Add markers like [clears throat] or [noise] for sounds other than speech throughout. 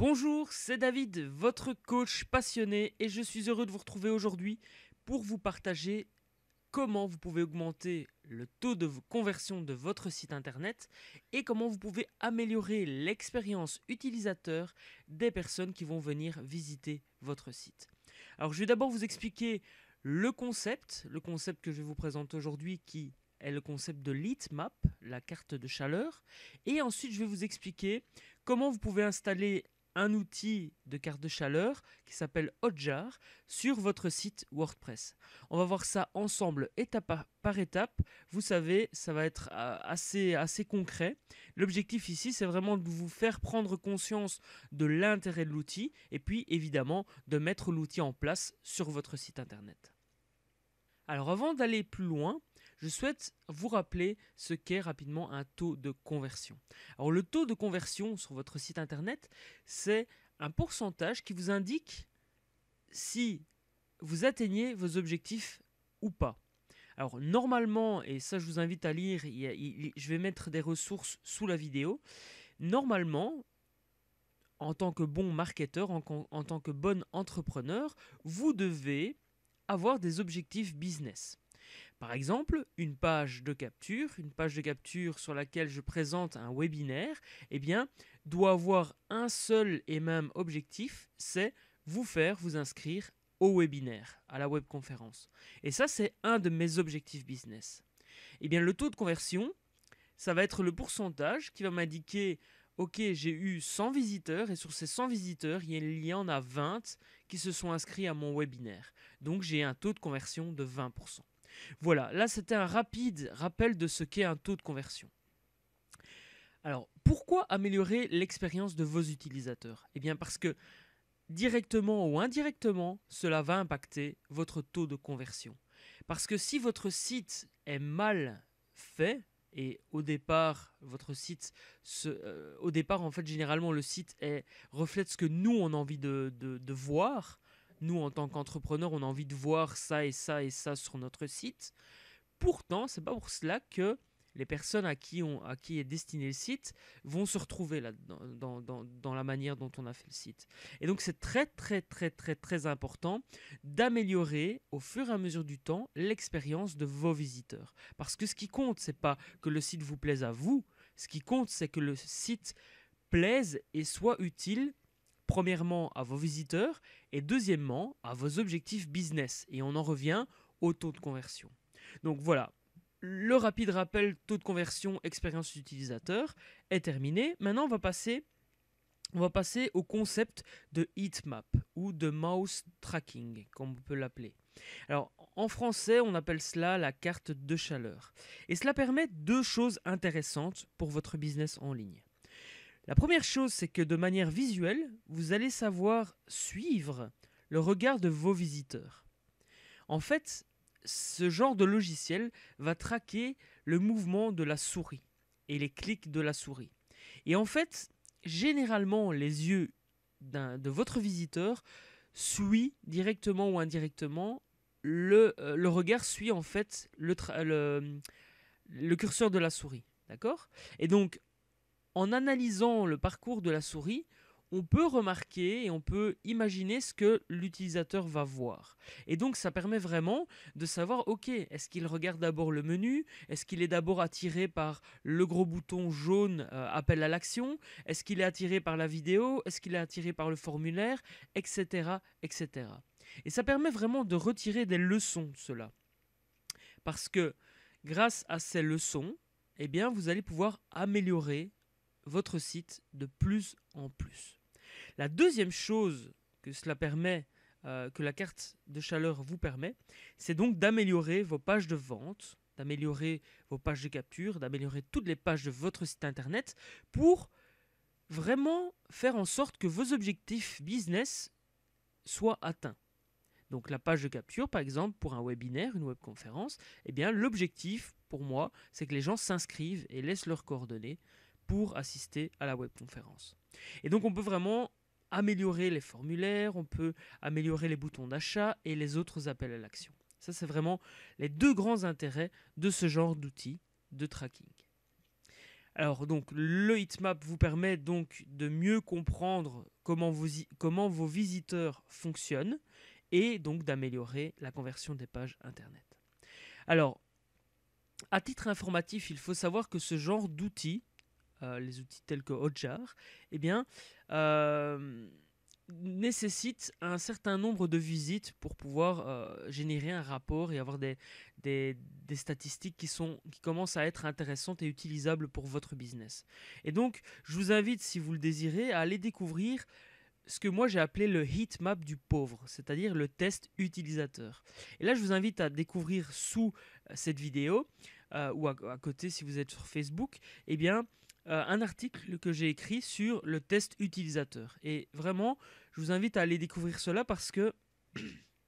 Bonjour, c'est David, votre coach passionné, et je suis heureux de vous retrouver aujourd'hui pour vous partager comment vous pouvez augmenter le taux de conversion de votre site internet et comment vous pouvez améliorer l'expérience utilisateur des personnes qui vont venir visiter votre site. Alors je vais d'abord vous expliquer le concept, le concept que je vous présente aujourd'hui qui est le concept de heat map, la carte de chaleur, et ensuite je vais vous expliquer comment vous pouvez installer un outil de carte de chaleur qui s'appelle Hotjar sur votre site WordPress. On va voir ça ensemble étape par étape. Vous savez, ça va être euh, assez, assez concret. L'objectif ici, c'est vraiment de vous faire prendre conscience de l'intérêt de l'outil et puis évidemment de mettre l'outil en place sur votre site internet. Alors avant d'aller plus loin, je souhaite vous rappeler ce qu'est rapidement un taux de conversion. Alors le taux de conversion sur votre site internet, c'est un pourcentage qui vous indique si vous atteignez vos objectifs ou pas. Alors normalement, et ça je vous invite à lire, je vais mettre des ressources sous la vidéo, normalement, en tant que bon marketeur, en tant que bon entrepreneur, vous devez avoir des objectifs business. Par exemple, une page de capture, une page de capture sur laquelle je présente un webinaire, eh bien, doit avoir un seul et même objectif, c'est vous faire vous inscrire au webinaire, à la webconférence. Et ça, c'est un de mes objectifs business. Eh bien, le taux de conversion, ça va être le pourcentage qui va m'indiquer Ok, j'ai eu 100 visiteurs et sur ces 100 visiteurs, il y en a 20 qui se sont inscrits à mon webinaire. Donc j'ai un taux de conversion de 20%. Voilà, là c'était un rapide rappel de ce qu'est un taux de conversion. Alors, pourquoi améliorer l'expérience de vos utilisateurs Eh bien parce que directement ou indirectement, cela va impacter votre taux de conversion. Parce que si votre site est mal fait, et au départ, votre site, euh, au départ, en fait, généralement, le site reflète ce que nous, on a envie de voir, nous, en tant qu'entrepreneurs, on a envie de voir ça et ça et ça sur notre site. Pourtant, c'est pas pour cela que les personnes à qui, est destiné le site vont se retrouver là, dans, la manière dont on a fait le site. Et donc c'est très très très très très important d'améliorer au fur et à mesure du temps l'expérience de vos visiteurs. Parce que ce qui compte, c'est pas que le site vous plaise à vous, ce qui compte, c'est que le site plaise et soit utile Premièrement, à vos visiteurs et deuxièmement, à vos objectifs business. Et on en revient au taux de conversion. Donc voilà, le rapide rappel taux de conversion, expérience utilisateur est terminé. Maintenant, on va passer on va passer au concept de heat map ou de mouse tracking, comme on peut l'appeler. Alors, en français, on appelle cela la carte de chaleur. Et cela permet deux choses intéressantes pour votre business en ligne. La première chose, c'est que de manière visuelle, vous allez savoir suivre le regard de vos visiteurs. En fait, ce genre de logiciel va traquer le mouvement de la souris et les clics de la souris. Et en fait, généralement, les yeux de votre visiteur suit directement ou indirectement le, euh, regard suit en fait le, curseur de la souris. D'accord Et donc, en analysant le parcours de la souris, on peut remarquer et on peut imaginer ce que l'utilisateur va voir. Et donc ça permet vraiment de savoir, ok, est-ce qu'il regarde d'abord le menu Est-ce qu'il est, d'abord attiré par le gros bouton jaune euh, appel à l'action Est-ce qu'il est attiré par la vidéo Est-ce qu'il est attiré par le formulaire Etc. etc. Et ça permet vraiment de retirer des leçons cela. Parce que grâce à ces leçons, eh bien, vous allez pouvoir améliorer votre site de plus en plus. La deuxième chose que cela permet, euh, que la carte de chaleur vous permet, c'est donc d'améliorer vos pages de vente, d'améliorer vos pages de capture, d'améliorer toutes les pages de votre site internet pour vraiment faire en sorte que vos objectifs business soient atteints. Donc la page de capture, par exemple, pour un webinaire, une webconférence, eh bien l'objectif pour moi, c'est que les gens s'inscrivent et laissent leurs coordonnées pour assister à la webconférence. Et donc on peut vraiment améliorer les formulaires, on peut améliorer les boutons d'achat et les autres appels à l'action. Ça, c'est vraiment les deux grands intérêts de ce genre d'outils de tracking. Alors donc le heatmap vous permet donc de mieux comprendre comment, comment vos visiteurs fonctionnent et donc d'améliorer la conversion des pages internet. Alors à titre informatif, il faut savoir que ce genre d'outil euh, les outils tels que Hotjar, eh bien, euh, nécessite un certain nombre de visites pour pouvoir euh, générer un rapport et avoir des, des, statistiques qui, sont, qui commencent à être intéressantes et utilisables pour votre business. Et donc, je vous invite, si vous le désirez, à aller découvrir ce que moi j'ai appelé le heat map du pauvre, c'est-à-dire le test utilisateur. Et là, je vous invite à découvrir sous cette vidéo, ou à, à, côté si vous êtes sur Facebook, eh bien, euh, un article que j'ai écrit sur le test utilisateur. Et vraiment, je vous invite à aller découvrir cela parce que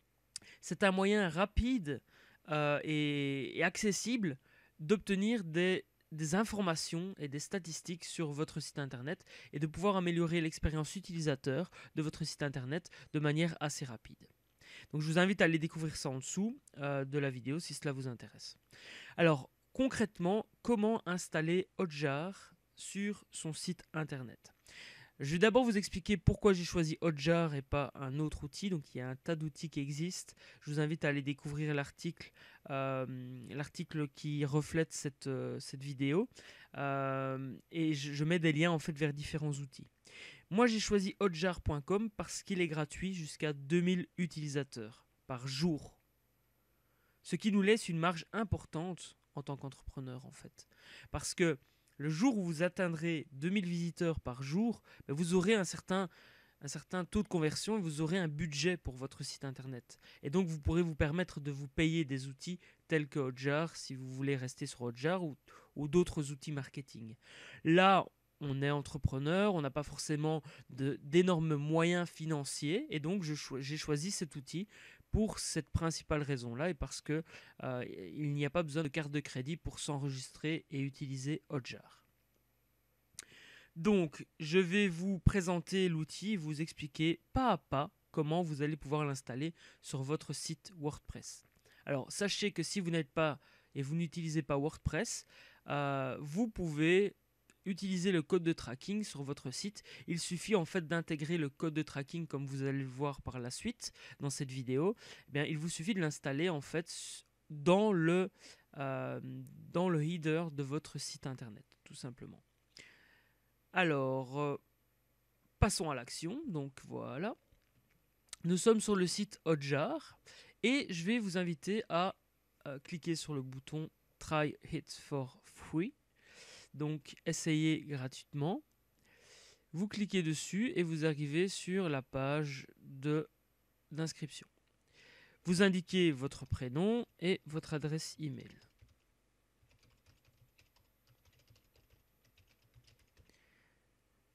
[clears throat] c'est un moyen rapide euh, et, accessible d'obtenir des, informations et des statistiques sur votre site internet et de pouvoir améliorer l'expérience utilisateur de votre site internet de manière assez rapide. Donc je vous invite à aller découvrir ça en dessous euh, de la vidéo si cela vous intéresse. Alors concrètement, comment installer Hotjar sur son site internet. Je vais d'abord vous expliquer pourquoi j'ai choisi Odjar et pas un autre outil. Donc il y a un tas d'outils qui existent. Je vous invite à aller découvrir l'article, euh, l'article qui reflète cette, euh, cette vidéo. Euh, et je, mets des liens en fait vers différents outils. Moi j'ai choisi Odjar.com parce qu'il est gratuit jusqu'à 2000 utilisateurs par jour. Ce qui nous laisse une marge importante en tant qu'entrepreneur en fait. Parce que le jour où vous atteindrez 2000 visiteurs par jour, ben, vous aurez un certain, un certain taux de conversion et vous aurez un budget pour votre site internet. Et donc vous pourrez vous permettre de vous payer des outils tels que Hotjar si vous voulez rester sur Hotjar ou, d'autres outils marketing. Là, on est entrepreneur, on n'a pas forcément d'énormes moyens financiers et donc j'ai choisi cet outil pour cette principale raison-là et parce que euh, il n'y a pas besoin de carte de crédit pour s'enregistrer et utiliser Odjar. Donc, je vais vous présenter l'outil, vous expliquer pas à pas comment vous allez pouvoir l'installer sur votre site WordPress. Alors, sachez que si vous n'êtes pas et vous n'utilisez pas WordPress, euh, vous pouvez utiliser le code de tracking sur votre site. Il suffit en fait d'intégrer le code de tracking comme vous allez le voir par la suite dans cette vidéo. Eh bien, il vous suffit de l'installer en fait dans le, euh, dans le header de votre site internet, tout simplement. Alors, euh, passons à l'action. Donc voilà. Nous sommes sur le site Odjar. et je vais vous inviter à euh, cliquer sur le bouton Try It for Free donc essayez gratuitement. Vous cliquez dessus et vous arrivez sur la page d'inscription. Vous indiquez votre prénom et votre adresse email.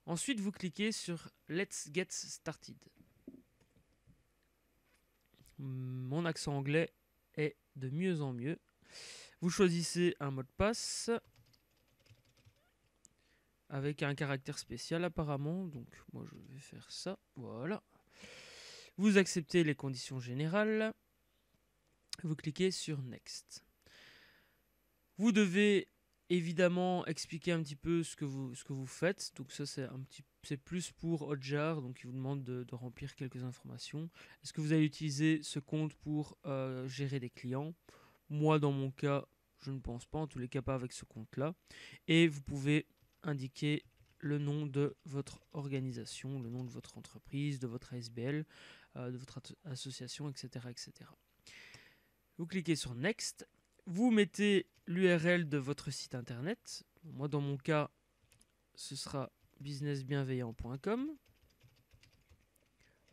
Ensuite, vous cliquez sur Let's Get Started. Mon accent anglais est de mieux en mieux. Vous choisissez un mot de passe avec un caractère spécial apparemment. Donc moi je vais faire ça. Voilà. Vous acceptez les conditions générales. Vous cliquez sur Next. Vous devez évidemment expliquer un petit peu ce que vous, ce que vous faites. Donc ça c'est un petit c'est plus pour Odjar, donc il vous demande de, remplir quelques informations. Est-ce que vous allez utiliser ce compte pour euh, gérer des clients Moi dans mon cas, je ne pense pas, en tous les cas pas avec ce compte-là. Et vous pouvez indiquer le nom de votre organisation, le nom de votre entreprise, de votre ASBL, euh, de votre association, etc., etc. Vous cliquez sur Next, vous mettez l'URL de votre site internet. Moi, dans mon cas, ce sera businessbienveillant.com.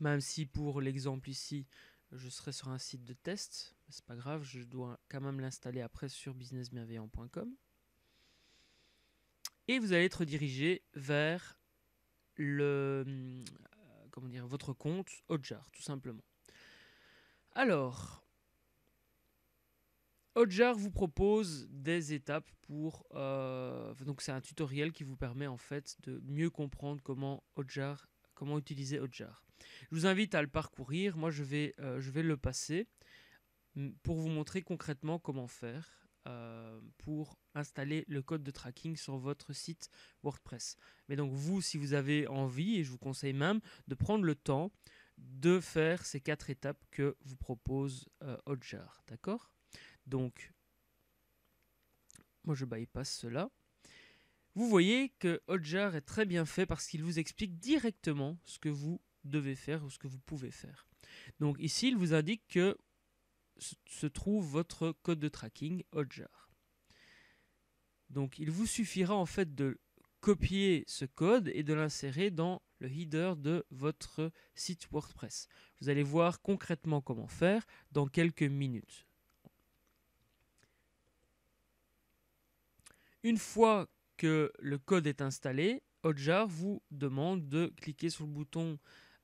Même si pour l'exemple ici, je serai sur un site de test, c'est pas grave, je dois quand même l'installer après sur businessbienveillant.com et vous allez être dirigé vers le, euh, comment dire, votre compte odjar, tout simplement. Alors, odjar vous propose des étapes pour... Euh, donc c'est un tutoriel qui vous permet en fait de mieux comprendre comment comment utiliser odjar. Je vous invite à le parcourir, moi je vais, euh, je vais le passer pour vous montrer concrètement comment faire. Euh, pour installer le code de tracking sur votre site WordPress. Mais donc vous, si vous avez envie, et je vous conseille même de prendre le temps de faire ces quatre étapes que vous propose euh, Odjar, d'accord Donc, moi je bypass cela. Vous voyez que Hotjar est très bien fait parce qu'il vous explique directement ce que vous devez faire ou ce que vous pouvez faire. Donc ici, il vous indique que se trouve votre code de tracking Odjar. Donc il vous suffira en fait de copier ce code et de l'insérer dans le header de votre site WordPress. Vous allez voir concrètement comment faire dans quelques minutes. Une fois que le code est installé, Odjar vous demande de cliquer sur le bouton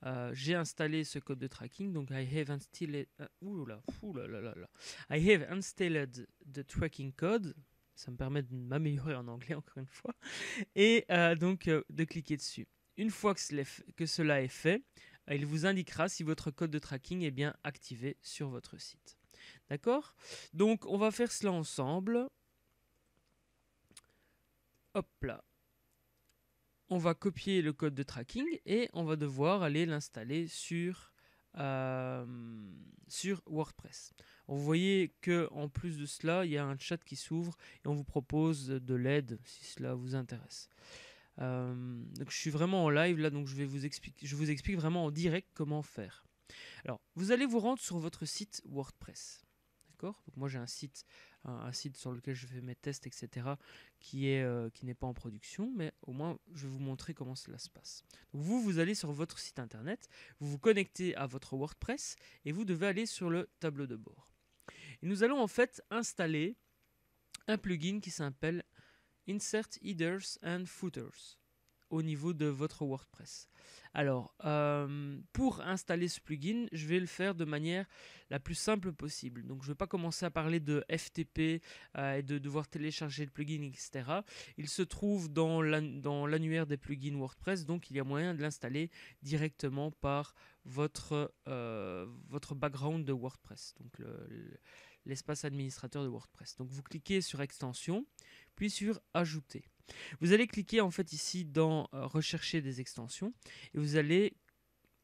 euh, j'ai installé ce code de tracking. Donc, I have installed, euh, I have installed the tracking code. Ça me permet de m'améliorer en anglais [laughs] encore une fois. Et euh, donc, de cliquer dessus. Une fois que cela est fait, il vous indiquera si votre code de tracking est bien activé sur votre site. D'accord Donc, on va faire cela ensemble. Hop là on va copier le code de tracking et on va devoir aller l'installer sur, euh, sur WordPress. Vous voyez que en plus de cela, il y a un chat qui s'ouvre et on vous propose de l'aide si cela vous intéresse. Euh, je suis vraiment en live là, donc je vais vous je vous explique vraiment en direct comment faire. Alors, vous allez vous rendre sur votre site WordPress. D'accord moi j'ai un site un, site sur lequel je fais mes tests, etc., euh, qui n'est pas en production, mais au moins je vais vous montrer comment cela se passe. vous, vous allez sur votre site internet, vous vous connectez à votre WordPress et vous devez aller sur le tableau de bord. Et nous allons en fait installer un plugin qui s'appelle Insert Headers and Footers niveau de votre WordPress. Alors, euh, pour installer ce plugin, je vais le faire de manière la plus simple possible. Donc, je vais pas commencer à parler de FTP euh, et de devoir télécharger le plugin, etc. Il se trouve dans l'annuaire des plugins WordPress, donc il y a moyen de l'installer directement par votre, euh, votre background de WordPress, donc l'espace le, l'espace administrateur de WordPress. Donc, vous cliquez sur Extension, puis sur Ajouter. Vous allez cliquer en fait ici dans euh, rechercher des extensions et vous allez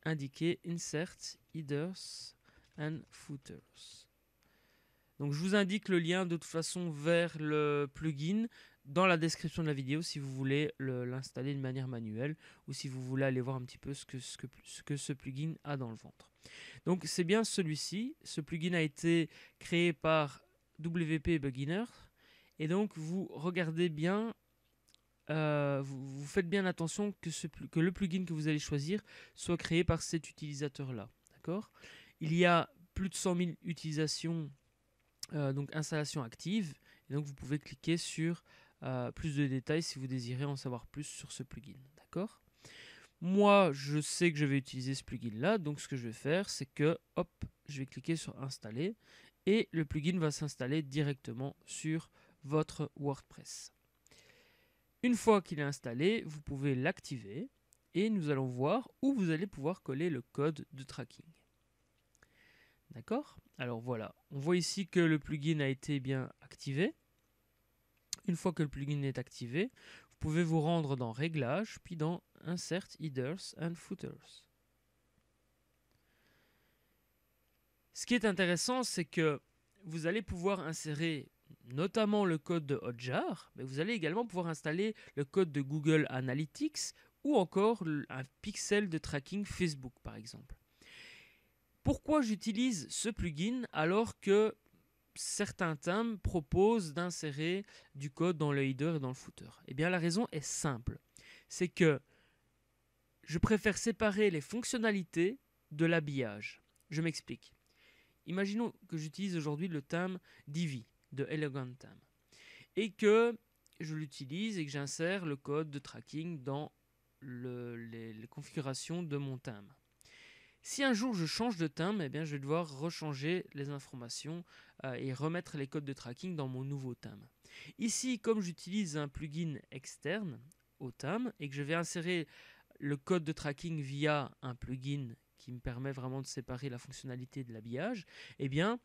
indiquer insert headers and footers. Donc je vous indique le lien de toute façon vers le plugin dans la description de la vidéo si vous voulez l'installer de manière manuelle ou si vous voulez aller voir un petit peu ce que ce, plugin a dans le ventre. Donc c'est bien celui-ci. Ce plugin a été créé par WP Et donc vous regardez bien euh, vous, faites bien attention que, le plugin que vous allez choisir soit créé par cet utilisateur-là. D'accord Il y a plus de 100 000 utilisations, euh, donc installations actives. donc vous pouvez cliquer sur euh, plus de détails si vous désirez en savoir plus sur ce plugin. D'accord Moi, je sais que je vais utiliser ce plugin-là. Donc ce que je vais faire, c'est que, hop, je vais cliquer sur installer. Et le plugin va s'installer directement sur votre WordPress. Une fois qu'il est installé, vous pouvez l'activer et nous allons voir où vous allez pouvoir coller le code de tracking. D'accord Alors voilà, on voit ici que le plugin a été bien activé. Une fois que le plugin est activé, vous pouvez vous rendre dans Réglages, puis dans Insert Headers and Footers. Ce qui est intéressant, c'est que vous allez pouvoir insérer notamment le code de Hotjar, mais vous allez également pouvoir installer le code de Google Analytics ou encore un pixel de tracking Facebook par exemple. Pourquoi j'utilise ce plugin alors que certains thèmes proposent d'insérer du code dans le header et dans le footer Eh bien la raison est simple, c'est que je préfère séparer les fonctionnalités de l'habillage. Je m'explique. Imaginons que j'utilise aujourd'hui le thème Divi de Elegantam. Et que je l'utilise et que j'insère le code de tracking dans les, configurations de mon thème Si un jour je change de thème, eh bien je vais devoir rechanger les informations euh, et remettre les codes de tracking dans mon nouveau thème Ici, comme j'utilise un plugin externe au thème et que je vais insérer le code de tracking via un plugin qui me permet vraiment de séparer la fonctionnalité de l'habillage, eh bien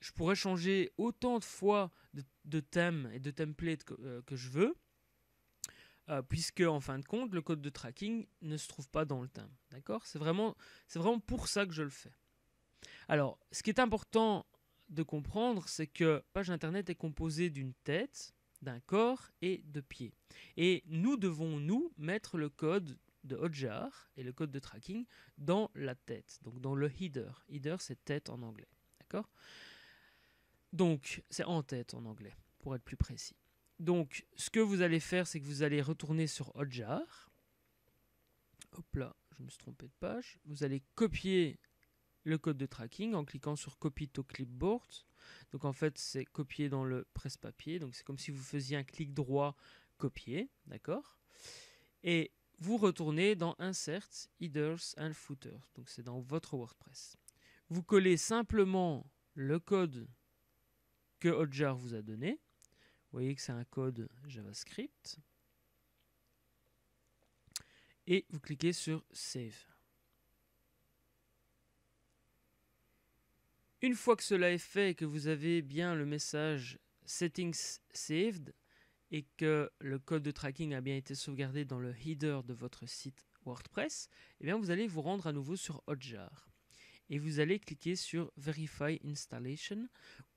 je pourrais changer autant de fois de, thème et de template que, euh, je veux, euh, puisque en fin de compte, le code de tracking ne se trouve pas dans le thème. D'accord C'est vraiment, vraiment pour ça que je le fais. Alors, ce qui est important de comprendre, c'est que page internet est composée d'une tête, d'un corps et de pieds. Et nous devons, nous, mettre le code de Hotjar et le code de tracking dans la tête, donc dans le header. Header, c'est tête en anglais. D'accord donc, c'est en tête en anglais, pour être plus précis. Donc, ce que vous allez faire, c'est que vous allez retourner sur Hotjar. Hop là, je me suis trompé de page. Vous allez copier le code de tracking en cliquant sur Copy to Clipboard. Donc en fait, c'est copier dans le presse-papier. Donc c'est comme si vous faisiez un clic droit, copier, d'accord Et vous retournez dans Insert, Headers and Footers. Donc c'est dans votre WordPress. Vous collez simplement le code que Hotjar vous a donné. Vous voyez que c'est un code JavaScript. Et vous cliquez sur Save. Une fois que cela est fait et que vous avez bien le message Settings Saved et que le code de tracking a bien été sauvegardé dans le header de votre site WordPress, eh bien vous allez vous rendre à nouveau sur Hotjar et vous allez cliquer sur Verify Installation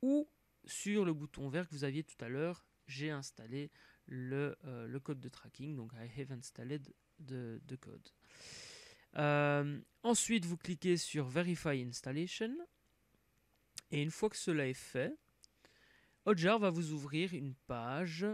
ou sur le bouton vert que vous aviez tout à l'heure, j'ai installé le, euh, code de tracking, donc I have installed de, code. Euh, ensuite, vous cliquez sur Verify Installation, et une fois que cela est fait, Ojar va vous ouvrir une page,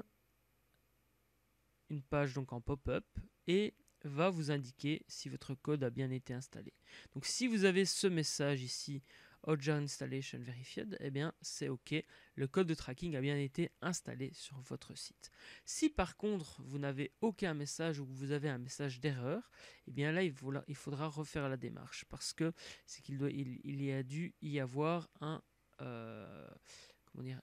une page donc en pop-up, et va vous indiquer si votre code a bien été installé. Donc si vous avez ce message ici Oja Installation Verified, et eh bien c'est OK, le code de tracking a bien été installé sur votre site. Si par contre vous n'avez aucun message ou vous avez un message d'erreur, et eh bien là il, faudra, refaire la démarche parce que c'est qu'il doit, il, y a dû y avoir un, euh, comment dire,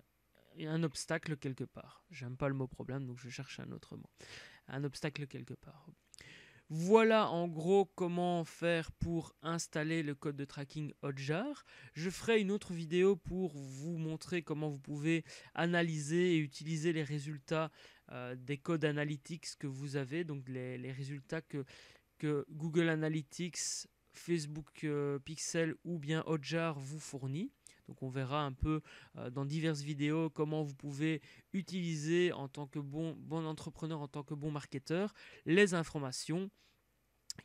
un obstacle quelque part. J'aime pas le mot problème donc je cherche un autre mot. Un obstacle quelque part. Voilà en gros comment faire pour installer le code de tracking Hotjar. Je ferai une autre vidéo pour vous montrer comment vous pouvez analyser et utiliser les résultats euh, des codes analytics que vous avez, donc les, résultats que, Google Analytics, Facebook euh, Pixel ou bien Hotjar vous fournit. Donc on verra un peu euh, dans diverses vidéos comment vous pouvez utiliser en tant que bon, entrepreneur, en tant que bon marketeur, les informations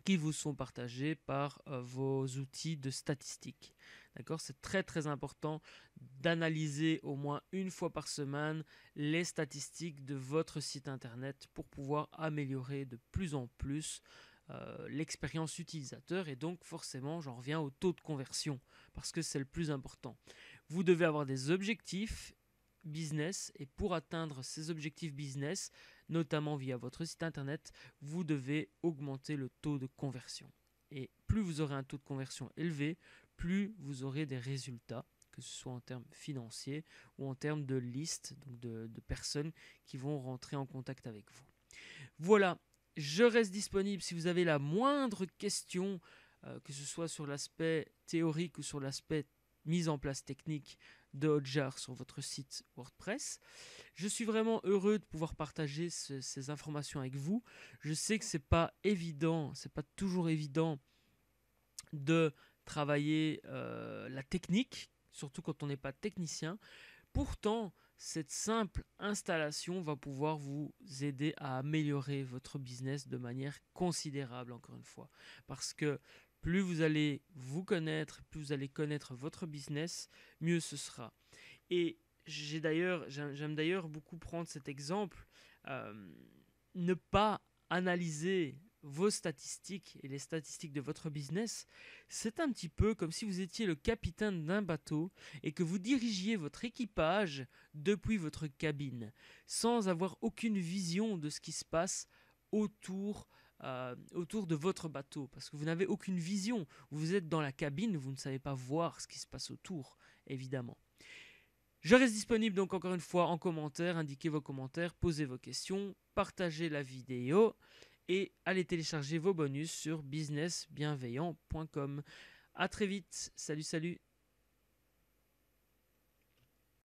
qui vous sont partagées par euh, vos outils de statistiques. D'accord C'est très très important d'analyser au moins une fois par semaine les statistiques de votre site internet pour pouvoir améliorer de plus en plus euh, l'expérience utilisateur et donc forcément j'en reviens au taux de conversion parce que c'est le plus important. Vous devez avoir des objectifs business et pour atteindre ces objectifs business, notamment via votre site internet, vous devez augmenter le taux de conversion. Et plus vous aurez un taux de conversion élevé, plus vous aurez des résultats, que ce soit en termes financiers ou en termes de liste, donc de, de personnes qui vont rentrer en contact avec vous. Voilà je reste disponible si vous avez la moindre question, euh, que ce soit sur l'aspect théorique ou sur l'aspect mise en place technique de Hotjar sur votre site WordPress. Je suis vraiment heureux de pouvoir partager ces informations avec vous. Je sais que c'est pas évident, c'est pas toujours évident de travailler euh, la technique, surtout quand on n'est pas technicien. Pourtant, cette simple installation va pouvoir vous aider à améliorer votre business de manière considérable, encore une fois. Parce que plus vous allez vous connaître, plus vous allez connaître votre business, mieux ce sera. Et j'aime d'ailleurs beaucoup prendre cet exemple, euh, ne pas analyser vos statistiques et les statistiques de votre business, c'est un petit peu comme si vous étiez le capitaine d'un bateau et que vous dirigiez votre équipage depuis votre cabine, sans avoir aucune vision de ce qui se passe autour euh, autour de votre bateau, parce que vous n'avez aucune vision. Vous êtes dans la cabine, vous ne savez pas voir ce qui se passe autour, évidemment. Je reste disponible donc encore une fois en commentaire, indiquez vos commentaires, posez vos questions, partagez la vidéo et allez télécharger vos bonus sur businessbienveillant.com. A très vite, salut salut